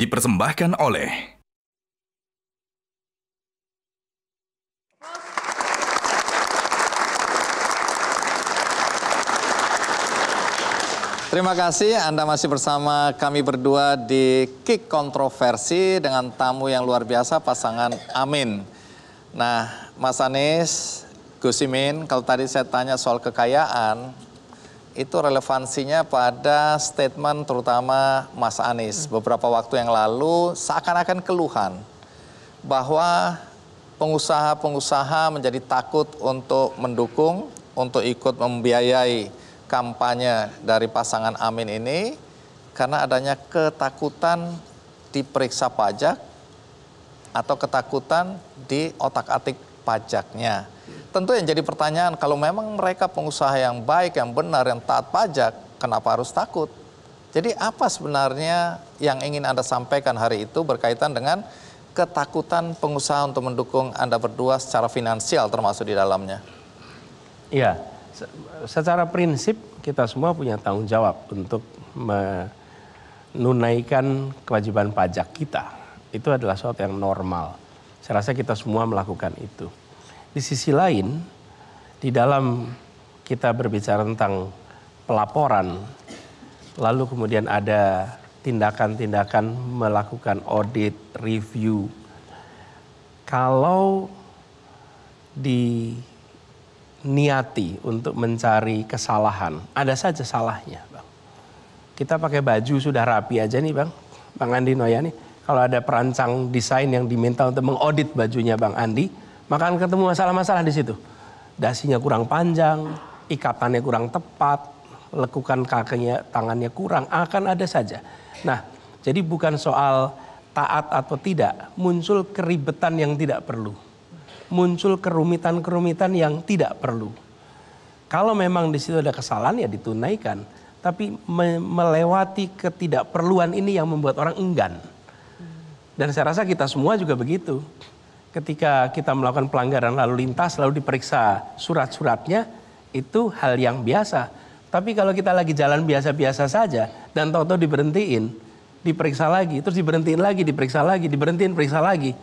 dipersembahkan oleh Terima kasih Anda masih bersama kami berdua di Kick Kontroversi dengan tamu yang luar biasa pasangan Amin. Nah Mas Anies, Gus Imin, kalau tadi saya tanya soal kekayaan, itu relevansinya pada statement terutama Mas Anies hmm. beberapa waktu yang lalu seakan-akan keluhan bahwa pengusaha-pengusaha menjadi takut untuk mendukung, untuk ikut membiayai kampanye dari pasangan Amin ini karena adanya ketakutan diperiksa pajak atau ketakutan di otak-atik pajaknya. Tentu yang jadi pertanyaan, kalau memang mereka pengusaha yang baik, yang benar, yang taat pajak, kenapa harus takut? Jadi apa sebenarnya yang ingin Anda sampaikan hari itu berkaitan dengan ketakutan pengusaha untuk mendukung Anda berdua secara finansial termasuk di dalamnya? Iya, secara prinsip kita semua punya tanggung jawab untuk menunaikan kewajiban pajak kita. Itu adalah sesuatu yang normal saya rasa kita semua melakukan itu. Di sisi lain, di dalam kita berbicara tentang pelaporan, lalu kemudian ada tindakan-tindakan melakukan audit, review. Kalau diniati untuk mencari kesalahan, ada saja salahnya, Bang. Kita pakai baju sudah rapi aja nih, Bang. Bang Andi Noyani. nih kalau ada perancang desain yang diminta untuk mengaudit bajunya Bang Andi, maka akan ketemu masalah-masalah di situ. Dasinya kurang panjang, ikatannya kurang tepat, lekukan kakinya, tangannya kurang, akan ada saja. Nah, jadi bukan soal taat atau tidak, muncul keribetan yang tidak perlu. Muncul kerumitan-kerumitan yang tidak perlu. Kalau memang di situ ada kesalahan ya ditunaikan, tapi me melewati ketidakperluan ini yang membuat orang enggan. Dan saya rasa kita semua juga begitu. Ketika kita melakukan pelanggaran lalu lintas, lalu diperiksa surat-suratnya, itu hal yang biasa. Tapi kalau kita lagi jalan biasa-biasa saja, dan tahu-tahu diberhentiin, diperiksa lagi, terus diberhentiin lagi, diperiksa lagi, diberhentiin, periksa lagi.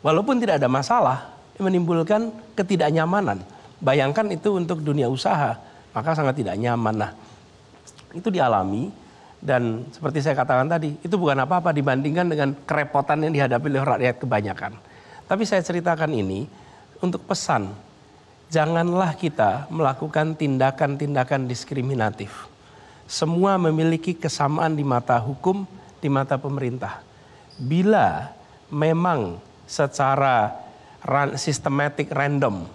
Walaupun tidak ada masalah, menimbulkan ketidaknyamanan. Bayangkan itu untuk dunia usaha, maka sangat tidak nyaman. Nah, itu dialami dan seperti saya katakan tadi, itu bukan apa-apa dibandingkan dengan kerepotan yang dihadapi oleh rakyat kebanyakan. Tapi saya ceritakan ini untuk pesan, janganlah kita melakukan tindakan-tindakan diskriminatif. Semua memiliki kesamaan di mata hukum, di mata pemerintah. Bila memang secara ran, sistematik random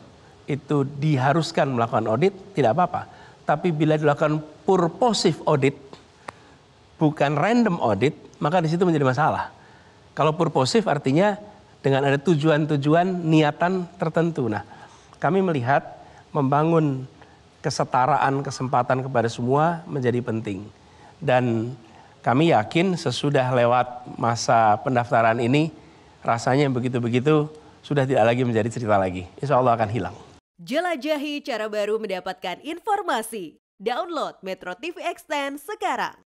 itu diharuskan melakukan audit, tidak apa-apa. Tapi bila dilakukan purposive audit, bukan random audit, maka di situ menjadi masalah. Kalau purposif artinya dengan ada tujuan-tujuan niatan tertentu. Nah, kami melihat membangun kesetaraan kesempatan kepada semua menjadi penting. Dan kami yakin sesudah lewat masa pendaftaran ini, rasanya begitu-begitu sudah tidak lagi menjadi cerita lagi. Insya Allah akan hilang. Jelajahi cara baru mendapatkan informasi. Download Metro TV Extend sekarang.